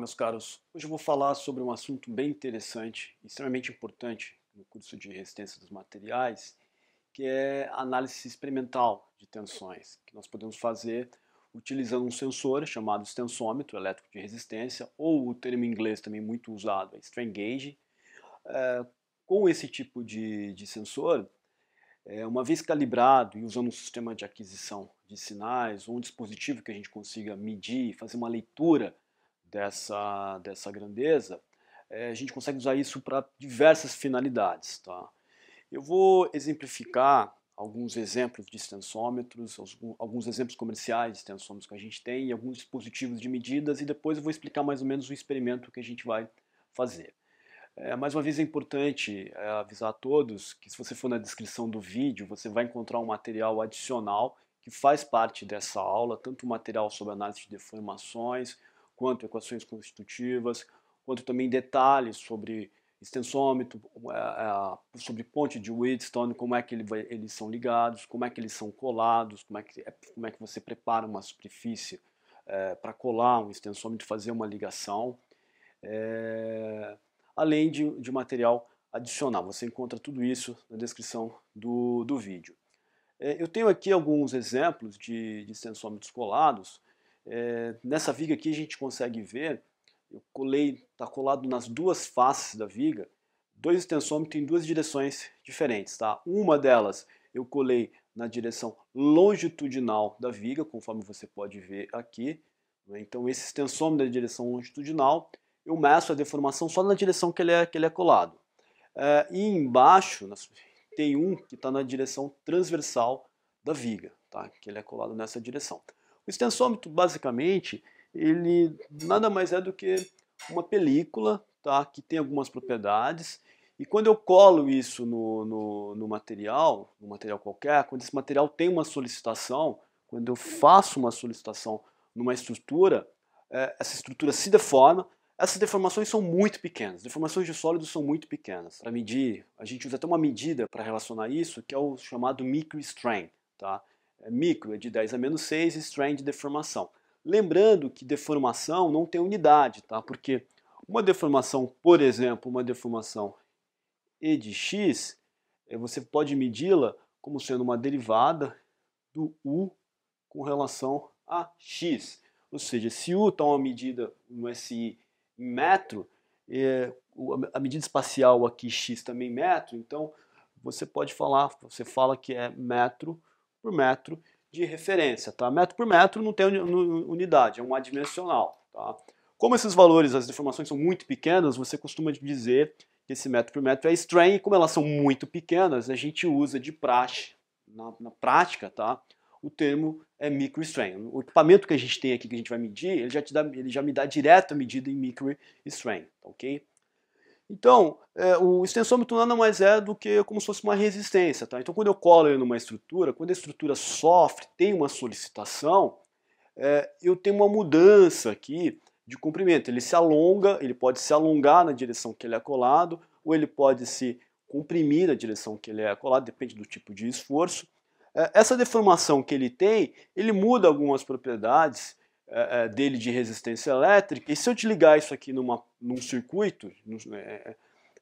meus caros. Hoje eu vou falar sobre um assunto bem interessante, extremamente importante no curso de resistência dos materiais, que é a análise experimental de tensões, que nós podemos fazer utilizando um sensor chamado extensômetro elétrico de resistência, ou o termo em inglês também muito usado, é strain gauge. É, com esse tipo de, de sensor, é, uma vez calibrado e usando um sistema de aquisição de sinais, ou um dispositivo que a gente consiga medir, fazer uma leitura dessa, dessa grandeza, é, a gente consegue usar isso para diversas finalidades. Tá? Eu vou exemplificar alguns exemplos de extensômetros, alguns exemplos comerciais de extensômetros que a gente tem e alguns dispositivos de medidas e depois eu vou explicar mais ou menos o experimento que a gente vai fazer. É, mais uma vez é importante é, avisar a todos que se você for na descrição do vídeo, você vai encontrar um material adicional que faz parte dessa aula, tanto o material sobre análise de deformações, quanto equações constitutivas, quanto também detalhes sobre extensômetro, é, é, sobre ponte de Wheatstone, como é que ele vai, eles são ligados, como é que eles são colados, como é que, é, como é que você prepara uma superfície é, para colar um extensômetro, fazer uma ligação, é, além de, de material adicional. Você encontra tudo isso na descrição do, do vídeo. É, eu tenho aqui alguns exemplos de, de extensômetros colados, é, nessa viga aqui a gente consegue ver, eu colei, está colado nas duas faces da viga, dois extensômetros em duas direções diferentes. Tá? Uma delas eu colei na direção longitudinal da viga, conforme você pode ver aqui. Né? Então esse extensômetro na é direção longitudinal, eu meço a deformação só na direção que ele é, que ele é colado. É, e embaixo tem um que está na direção transversal da viga, tá? que ele é colado nessa direção. O extensômetro, basicamente, ele nada mais é do que uma película tá, que tem algumas propriedades. E quando eu colo isso no, no, no material, no material qualquer, quando esse material tem uma solicitação, quando eu faço uma solicitação numa estrutura, é, essa estrutura se deforma. Essas deformações são muito pequenas, deformações de sólidos são muito pequenas. Para medir, a gente usa até uma medida para relacionar isso, que é o chamado microstrain. Tá? É micro é de 10 a menos 6 strain de deformação. Lembrando que deformação não tem unidade, tá? Porque uma deformação, por exemplo, uma deformação E de x, é, você pode medi-la como sendo uma derivada do u com relação a x. Ou seja, se u está uma medida no SI em metro, é, a medida espacial aqui x também metro, então você pode falar, você fala que é metro por metro de referência. Tá? Metro por metro não tem unidade, é um adimensional. Tá? Como esses valores, as informações são muito pequenas, você costuma dizer que esse metro por metro é strain, e como elas são muito pequenas, a gente usa de praxe, na, na prática, tá? o termo é microstrain. O equipamento que a gente tem aqui, que a gente vai medir, ele já, te dá, ele já me dá direto a medida em microstrain, tá ok? Então, é, o extensômetro nada mais é do que como se fosse uma resistência. Tá? Então, quando eu colo ele numa estrutura, quando a estrutura sofre, tem uma solicitação, é, eu tenho uma mudança aqui de comprimento. Ele se alonga, ele pode se alongar na direção que ele é colado, ou ele pode se comprimir na direção que ele é colado, depende do tipo de esforço. É, essa deformação que ele tem, ele muda algumas propriedades é, é, dele de resistência elétrica, e se eu te ligar isso aqui numa, num circuito num, é, é,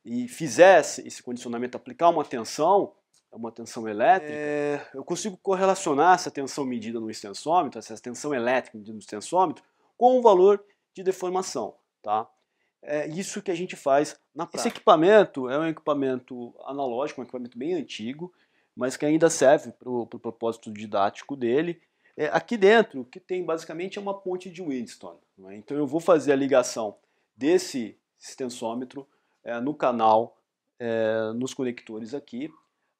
e fizesse esse condicionamento, aplicar uma tensão, uma tensão elétrica, é, eu consigo correlacionar essa tensão medida no extensômetro, essa tensão elétrica medida no extensômetro, com o um valor de deformação. Tá? É isso que a gente faz na prática. Esse equipamento é um equipamento analógico, um equipamento bem antigo, mas que ainda serve para o pro propósito didático dele. É, aqui dentro, o que tem basicamente é uma ponte de Wheatstone. Né? Então eu vou fazer a ligação desse extensômetro é, no canal, é, nos conectores aqui,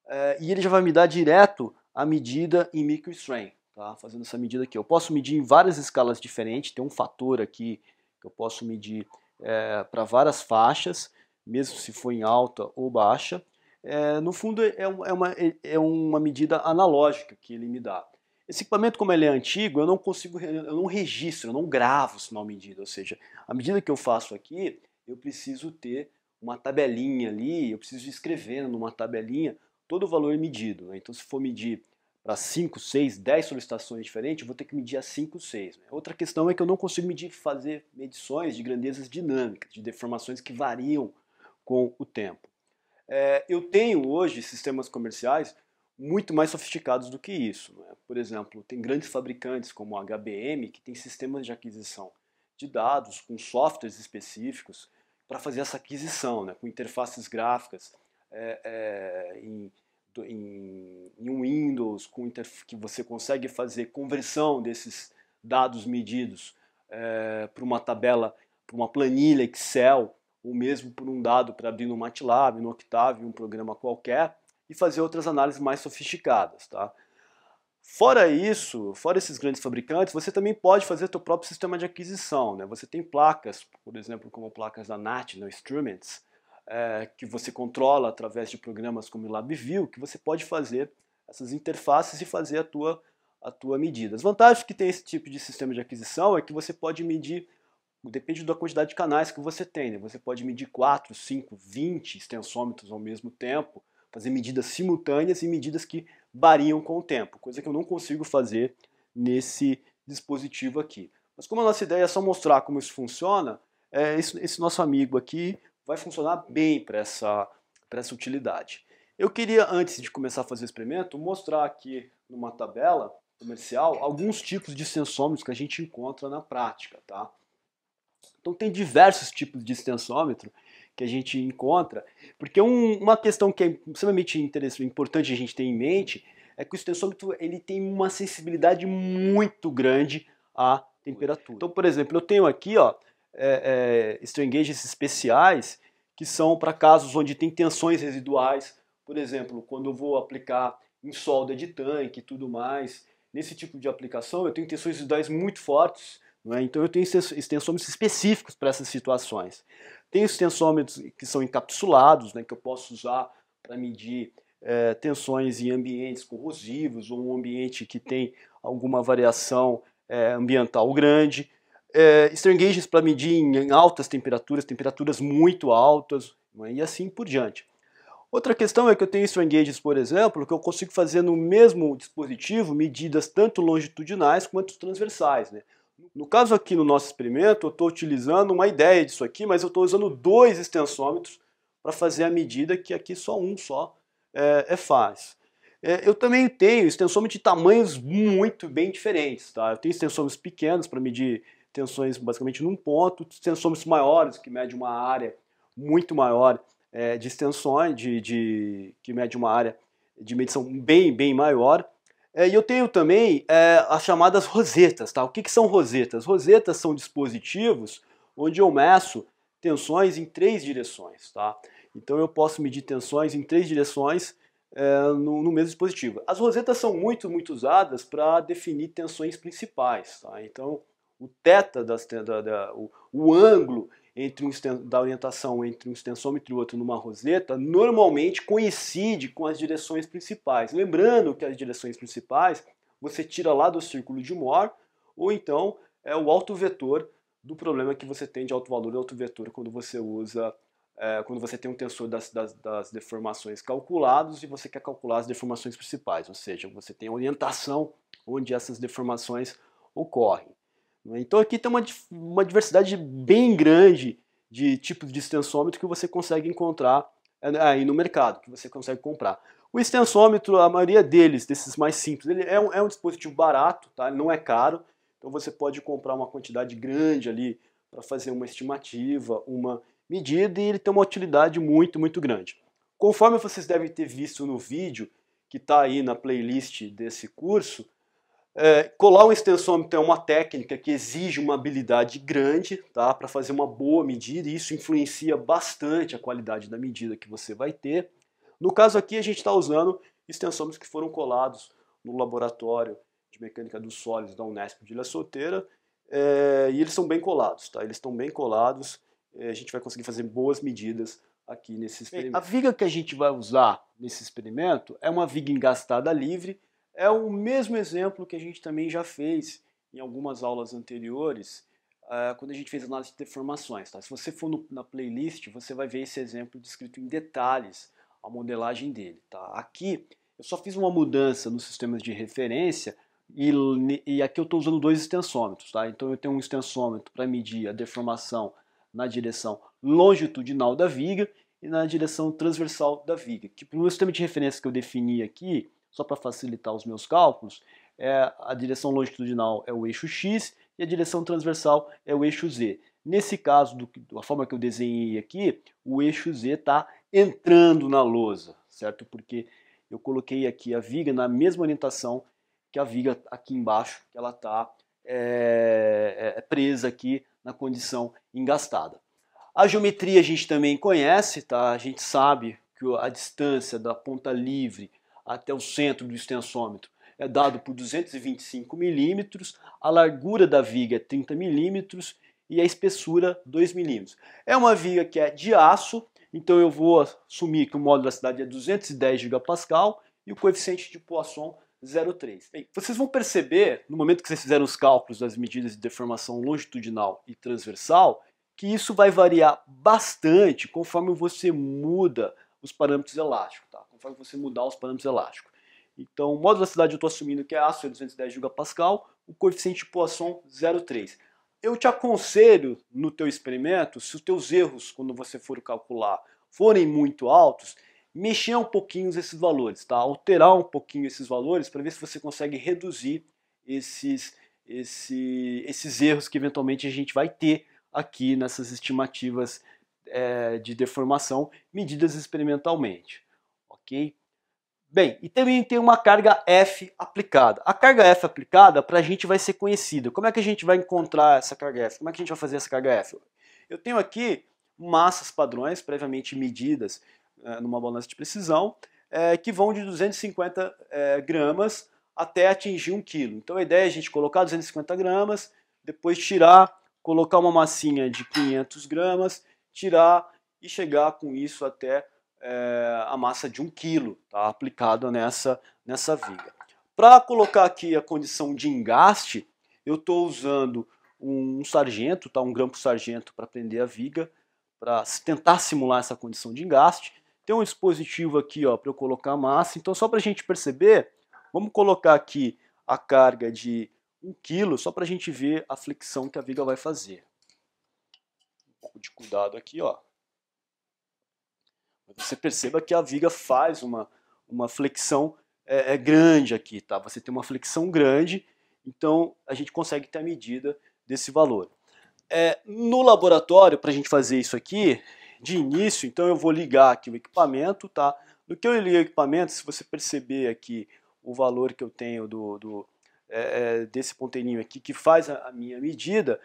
é, e ele já vai me dar direto a medida em microstrain, tá? fazendo essa medida aqui. Eu posso medir em várias escalas diferentes, tem um fator aqui que eu posso medir é, para várias faixas, mesmo se for em alta ou baixa. É, no fundo, é, uma, é uma medida analógica que ele me dá. Esse equipamento, como ele é antigo, eu não consigo, eu não registro, eu não gravo sinal medida. Ou seja, à medida que eu faço aqui, eu preciso ter uma tabelinha ali, eu preciso escrever numa tabelinha todo o valor medido. Né? Então, se for medir para 5, 6, 10 solicitações diferentes, eu vou ter que medir a 5, 6. Né? Outra questão é que eu não consigo medir, fazer medições de grandezas dinâmicas, de deformações que variam com o tempo. É, eu tenho hoje sistemas comerciais muito mais sofisticados do que isso. Né? Por exemplo, tem grandes fabricantes como a HBM que tem sistemas de aquisição de dados com softwares específicos para fazer essa aquisição, né? com interfaces gráficas é, é, em, em, em, Windows, com que você consegue fazer conversão desses dados medidos é, para uma tabela, para uma planilha Excel, ou mesmo por um dado para abrir no MATLAB, no Octave, um programa qualquer e fazer outras análises mais sofisticadas, tá? Fora isso, fora esses grandes fabricantes, você também pode fazer seu próprio sistema de aquisição. Né? Você tem placas, por exemplo, como placas da NAT, no né? Instruments, é, que você controla através de programas como o LabVIEW, que você pode fazer essas interfaces e fazer a tua, a tua medida. As vantagens que tem esse tipo de sistema de aquisição é que você pode medir, depende da quantidade de canais que você tem, né? você pode medir 4, 5, 20 extensômetros ao mesmo tempo, fazer medidas simultâneas e medidas que variam com o tempo, coisa que eu não consigo fazer nesse dispositivo aqui. Mas como a nossa ideia é só mostrar como isso funciona, é, esse, esse, nosso amigo aqui vai funcionar bem para essa, essa utilidade. Eu queria, antes de começar a fazer o experimento, mostrar aqui numa tabela comercial alguns tipos de sensômetros que a gente encontra na prática. Tá? Então tem diversos tipos de extensômetro que a gente encontra, porque um, uma questão que é extremamente interessante, importante a gente ter em mente é que o extensômetro ele tem uma sensibilidade muito grande à temperatura. Então, por exemplo, eu tenho aqui ó, é, é, strain gauges especiais que são para casos onde tem tensões residuais, por exemplo, quando eu vou aplicar em solda de tanque e tudo mais. Nesse tipo de aplicação, eu tenho tensões residuais muito fortes, é? então eu tenho extensômetros específicos para essas situações. Tem os tensômetros que são encapsulados, né, que eu posso usar para medir é, tensões em ambientes corrosivos ou um ambiente que tem alguma variação é, ambiental grande. É, gauges para medir em, em, altas temperaturas, temperaturas muito altas né, e assim por diante. Outra questão é que eu tenho gauges, por exemplo, que eu consigo fazer no mesmo dispositivo medidas tanto longitudinais quanto transversais. Né? No caso aqui no nosso experimento, eu estou utilizando uma ideia disso aqui, mas eu estou usando dois extensômetros para fazer a medida que aqui só um só é, é faz. É, eu também tenho extensômetros de tamanhos muito bem diferentes. Tá? Eu tenho extensômetros pequenos para medir tensões basicamente num ponto, extensômetros maiores que mede uma área muito maior é, de extensões, de, de, que mede uma área de medição bem, bem maior. É, e eu tenho também é, as chamadas rosetas. Tá? O que, que são rosetas? Rosetas são dispositivos onde eu meço tensões em três direções. Tá? Então eu posso medir tensões em três direções é, no, no, mesmo dispositivo. As rosetas são muito, muito usadas para definir tensões principais. Tá? Então o teta, das, da, da, o, o ângulo entre um da orientação entre um extensômetro e outro numa roseta normalmente coincide com as direções principais. Lembrando que as direções principais você tira lá do círculo de Mohr ou então é o vetor do problema que você tem de alto valor e alto vetor quando você usa é, quando você tem um tensor das, das, das, deformações calculados e você quer calcular as deformações principais, ou seja, você tem a orientação onde essas deformações ocorrem. Então aqui tem uma, uma diversidade bem grande de tipos de extensômetro que você consegue encontrar eh, né, aí no mercado, que você consegue comprar. O extensômetro, a maioria deles, desses mais simples, ele é um, é um dispositivo barato, tá? ele não é caro, então você pode comprar uma quantidade grande ali para fazer uma estimativa, uma medida, e ele tem uma utilidade muito, muito grande. Conforme vocês devem ter visto no vídeo que está aí na playlist desse curso, é, colar um extensômetro é uma técnica que exige uma habilidade grande tá, para fazer uma boa medida e isso influencia bastante a qualidade da medida que você vai ter. No caso aqui, a gente está usando extensômetros que foram colados no laboratório de mecânica dos sólidos da Unesp de Ilha Solteira é, e eles são bem colados, tá? eles estão bem colados, é, a gente vai conseguir fazer boas medidas aqui nesse experimento. Bem, a viga que a gente vai usar nesse experimento é uma viga engastada livre é o mesmo exemplo que a gente também já fez em algumas aulas anteriores, uh, quando a gente fez análise de deformações. Tá? Se você for no, na playlist, você vai ver esse exemplo descrito em detalhes, a modelagem dele. Tá? Aqui, eu só fiz uma mudança nos sistemas de referência e, e aqui eu estou usando dois extensômetros. Tá? Então eu tenho um extensômetro para medir a deformação na direção longitudinal da viga e na direção transversal da viga. Que no sistema de referência que eu defini aqui, só para facilitar os meus cálculos, é, a direção longitudinal é o eixo X e a direção transversal é o eixo Z. Nesse caso, do, da forma que eu desenhei aqui, o eixo Z está entrando na lousa, certo? Porque eu coloquei aqui a viga na mesma orientação que a viga aqui embaixo, que ela está é, é, é, presa aqui na condição engastada. A geometria a gente também conhece, tá? A gente sabe que a distância da ponta livre até o centro do extensômetro é dado por 225 milímetros, a largura da viga é 30 milímetros e a espessura 2 milímetros. É uma viga que é de aço, então eu vou assumir que o módulo da cidade é 210 gigapascal e o coeficiente de Poisson 0,3. vocês vão perceber, no momento que vocês fizeram os cálculos das medidas de deformação longitudinal e transversal, que isso vai variar bastante conforme você muda os parâmetros elásticos. Tá? faz você mudar os parâmetros elásticos. Então, o modo da cidade eu estou assumindo que é é 210 GPa, o coeficiente de Poisson 0,3. Eu te aconselho no teu experimento, se os teus erros, quando você for calcular, forem muito altos, mexer um pouquinho esses valores, tá? alterar um pouquinho esses valores para ver se você consegue reduzir esses, esse, esses erros que eventualmente a gente vai ter aqui nessas estimativas é, de deformação medidas experimentalmente ok? Bem, e também tem uma carga F aplicada. A carga F aplicada para a gente vai ser conhecida. Como é que a gente vai encontrar essa carga F? Como é que a gente vai fazer essa carga F? Eu tenho aqui massas padrões previamente medidas é, numa balança de precisão é, que vão de 250 é, eh, gramas até atingir 1 kg. Então a ideia é a gente colocar 250 gramas, depois tirar, colocar uma massinha de 500 gramas, tirar e chegar com isso até é, a massa de 1 kg tá, aplicada nessa, nessa viga. Para colocar aqui a condição de engaste, eu estou usando um sargento, tá, um grampo sargento para prender a viga, para tentar simular essa condição de engaste. Tem um dispositivo aqui para eu colocar a massa, então só para a gente perceber, vamos colocar aqui a carga de 1 kg, só para a gente ver a flexão que a viga vai fazer. Um pouco de cuidado aqui, ó. Você perceba que a viga faz uma, uma flexão é, é, grande aqui, tá? Você tem uma flexão grande, então a gente consegue ter a medida desse valor. É, no laboratório, para a gente fazer isso aqui, de início, então eu vou ligar aqui o equipamento, tá? No que eu ligo o equipamento, se você perceber aqui o valor que eu tenho do, do é, é desse ponteirinho aqui, que faz a, minha medida,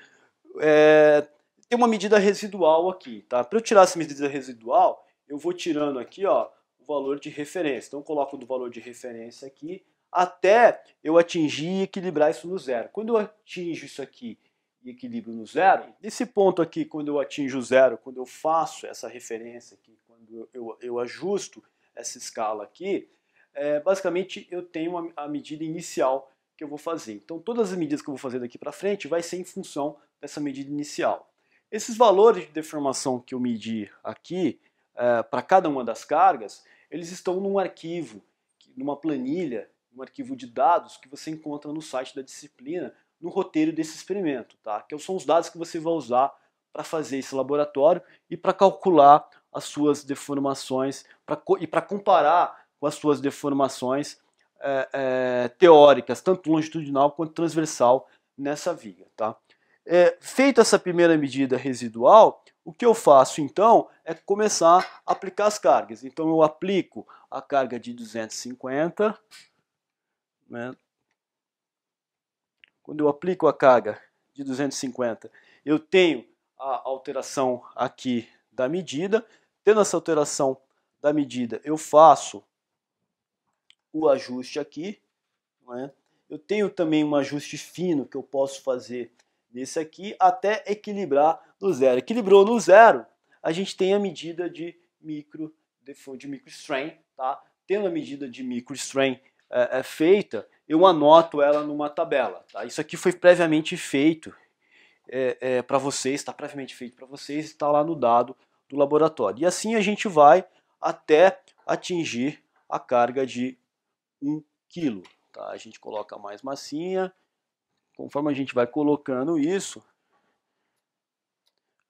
é, tem uma medida residual aqui, tá? Para eu tirar essa medida residual, eu vou tirando aqui ó, o valor de referência. Então eu coloco do valor de referência aqui até eu atingir e equilibrar isso no zero. Quando eu atinjo isso aqui e equilibro no zero, nesse ponto aqui, quando eu atinjo o zero, quando eu faço essa referência aqui, quando eu, eu, eu ajusto essa escala aqui, é, basicamente eu tenho a, a medida inicial que eu vou fazer. Então todas as medidas que eu vou fazer daqui para frente vai ser em função dessa medida inicial. Esses valores de deformação que eu medi aqui, eh, para cada uma das cargas, eles estão num arquivo, numa planilha, num arquivo de dados que você encontra no site da disciplina, no roteiro desse experimento, tá? que são os dados que você vai usar para fazer esse laboratório e para calcular as suas deformações pra, e para comparar com as suas deformações é, é, teóricas, tanto longitudinal quanto transversal nessa viga. Tá? É, feita essa primeira medida residual, o que eu faço então é começar a aplicar as cargas. Então eu aplico a carga de 250. Né? Quando eu aplico a carga de 250, eu tenho a alteração aqui da medida. Tendo essa alteração da medida, eu faço o ajuste aqui. Né? Eu tenho também um ajuste fino que eu posso fazer nesse aqui até equilibrar no zero. Equilibrou no zero, a gente tem a medida de micro de micro strain, tá? Tendo a medida de micro strain é, é, feita, eu anoto ela numa tabela. Tá? Isso aqui foi previamente feito é, é para vocês, está previamente feito para vocês, está lá no dado do laboratório. E assim a gente vai até atingir a carga de 1 kg. Tá? A gente coloca mais massinha, conforme a gente vai colocando isso,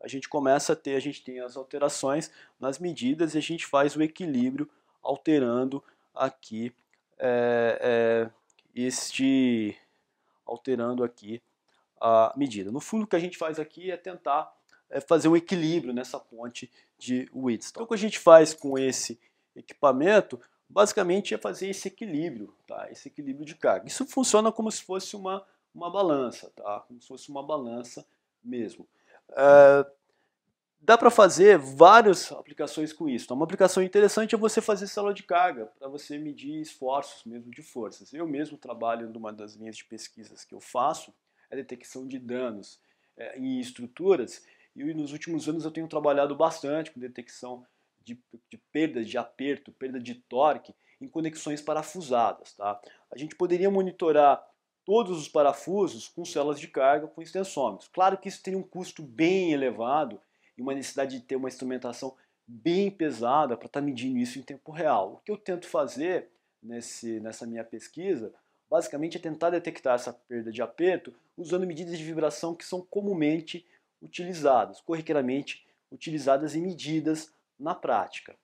a gente começa a ter, a gente tem as alterações nas medidas e a gente faz o equilíbrio alterando aqui é, é, este alterando aqui a medida. No fundo, o que a gente faz aqui é tentar é, fazer um equilíbrio nessa ponte de Wheatstone. Então, o que a gente faz com esse equipamento, basicamente, é fazer esse equilíbrio, tá? esse equilíbrio de carga. Isso funciona como se fosse uma uma balança, tá? Como se fosse uma balança mesmo. É, dá para fazer várias aplicações com isso. Tá? uma aplicação interessante é você fazer célula de carga, para você medir esforços mesmo de forças. Eu mesmo trabalho numa das linhas de pesquisas que eu faço, é a detecção de danos é, em estruturas, e nos últimos anos eu tenho trabalhado bastante com detecção de, de perdas de aperto, perda de torque em conexões parafusadas. Tá? A gente poderia monitorar todos os parafusos com células de carga com extensômetros. Claro que isso tem um custo bem elevado e uma necessidade de ter uma instrumentação bem pesada para estar tá medindo isso em tempo real. O que eu tento fazer nesse, nessa minha pesquisa, basicamente é tentar detectar essa perda de aperto usando medidas de vibração que são comumente utilizadas, corriqueiramente utilizadas e medidas na prática.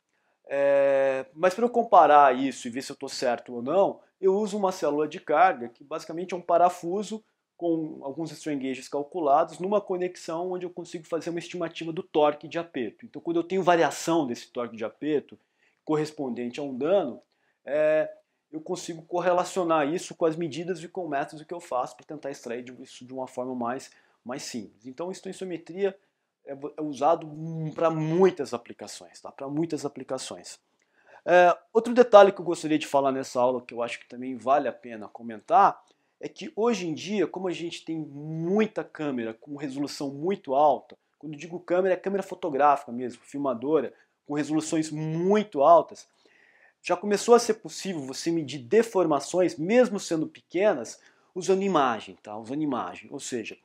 É, mas para eu comparar isso e ver se eu estou certo ou não, eu uso uma célula de carga, que basicamente é um parafuso com alguns strain gauges calculados, numa conexão onde eu consigo fazer uma estimativa do torque de aperto. Então, quando eu tenho variação desse torque de aperto correspondente a um dano, é, eu consigo correlacionar isso com as medidas e com método que eu faço para tentar extrair isso de uma forma mais, mais simples. Então, isso em isometria é, é usado para muitas aplicações, tá? Para muitas aplicações. É, outro detalhe que eu gostaria de falar nessa aula, que eu acho que também vale a pena comentar, é que hoje em dia, como a gente tem muita câmera com resolução muito alta, quando digo câmera, é câmera fotográfica mesmo, filmadora, com resoluções muito altas, já começou a ser possível você medir deformações, mesmo sendo pequenas, usando imagem, tá? Usando imagem, ou seja,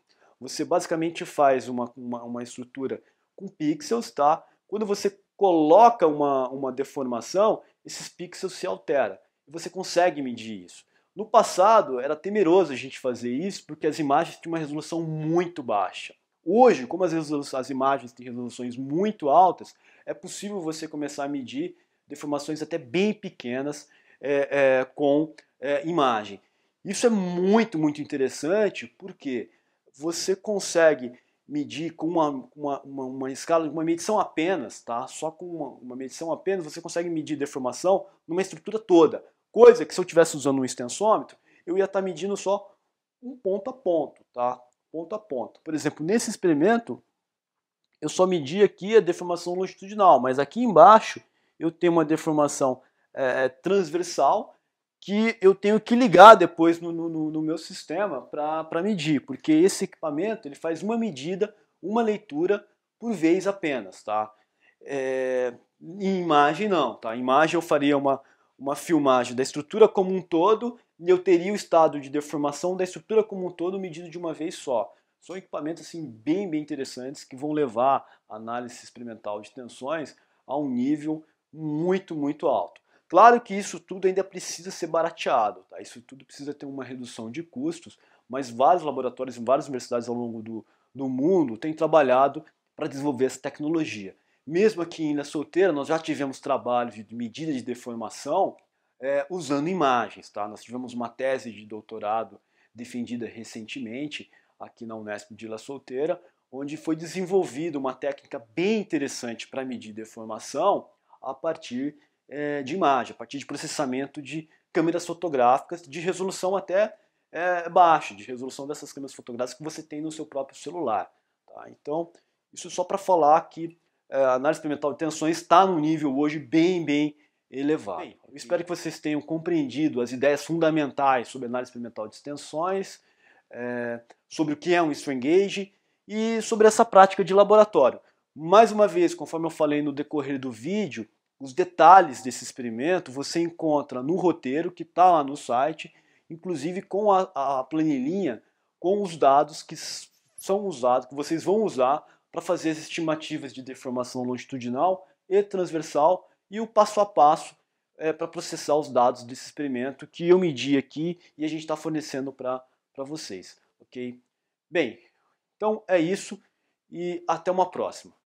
você basicamente faz uma, uma, uma estrutura com pixels, tá? Quando você coloca uma, uma deformação, esses pixels se alteram. E você consegue medir isso. No passado, era temeroso a gente fazer isso porque as imagens tinham uma resolução muito baixa. Hoje, como as, as imagens têm resoluções muito altas, é possível você começar a medir deformações até bem pequenas é, é, com é, imagem. Isso é muito, muito interessante porque você consegue medir com uma, uma, uma, uma escala, uma medição apenas, tá? Só com uma, uma medição apenas você consegue medir deformação numa estrutura toda. Coisa que se eu estivesse usando um extensômetro, eu ia estar tá medindo só um ponto a ponto, tá? Ponto a ponto. Por exemplo, nesse experimento, eu só medi aqui a deformação longitudinal, mas aqui embaixo eu tenho uma deformação é, transversal que eu tenho que ligar depois no, no, no meu sistema para medir, porque esse equipamento ele faz uma medida, uma leitura por vez apenas, tá? É, em imagem não, tá? Em imagem eu faria uma, uma filmagem da estrutura como um todo e eu teria o estado de deformação da estrutura como um todo medido de uma vez só. São equipamentos assim bem bem interessantes que vão levar a análise experimental de tensões a um nível muito muito alto. Claro que isso tudo ainda precisa ser barateado, tá? isso tudo precisa ter uma redução de custos, mas vários laboratórios em várias universidades ao longo do, do mundo têm trabalhado para desenvolver essa tecnologia. Mesmo aqui em Ilha Solteira, nós já tivemos trabalhos de medida de deformação é, usando imagens. Tá? Nós tivemos uma tese de doutorado defendida recentemente aqui na Unesp de Ilha Solteira, onde foi desenvolvida uma técnica bem interessante para medir deformação a partir é, de imagem, a partir de processamento de câmeras fotográficas de resolução até é, baixa, de resolução dessas câmeras fotográficas que você tem no seu próprio celular. Tá? Então, isso só para falar que é, a análise experimental de tensões está num nível hoje bem, bem elevado. Bem, eu espero que vocês tenham compreendido as ideias fundamentais sobre análise experimental de tensões, é, sobre o que é um strain gauge e sobre essa prática de laboratório. Mais uma vez, conforme eu falei no decorrer do vídeo, os detalhes desse experimento você encontra no roteiro que está lá no site, inclusive com a, a, planilhinha, com os dados que são usados, que vocês vão usar para fazer as estimativas de deformação longitudinal e transversal e o passo a passo é, para processar os dados desse experimento que eu medi aqui e a gente está fornecendo para vocês. Ok? Bem, então é isso e até uma próxima.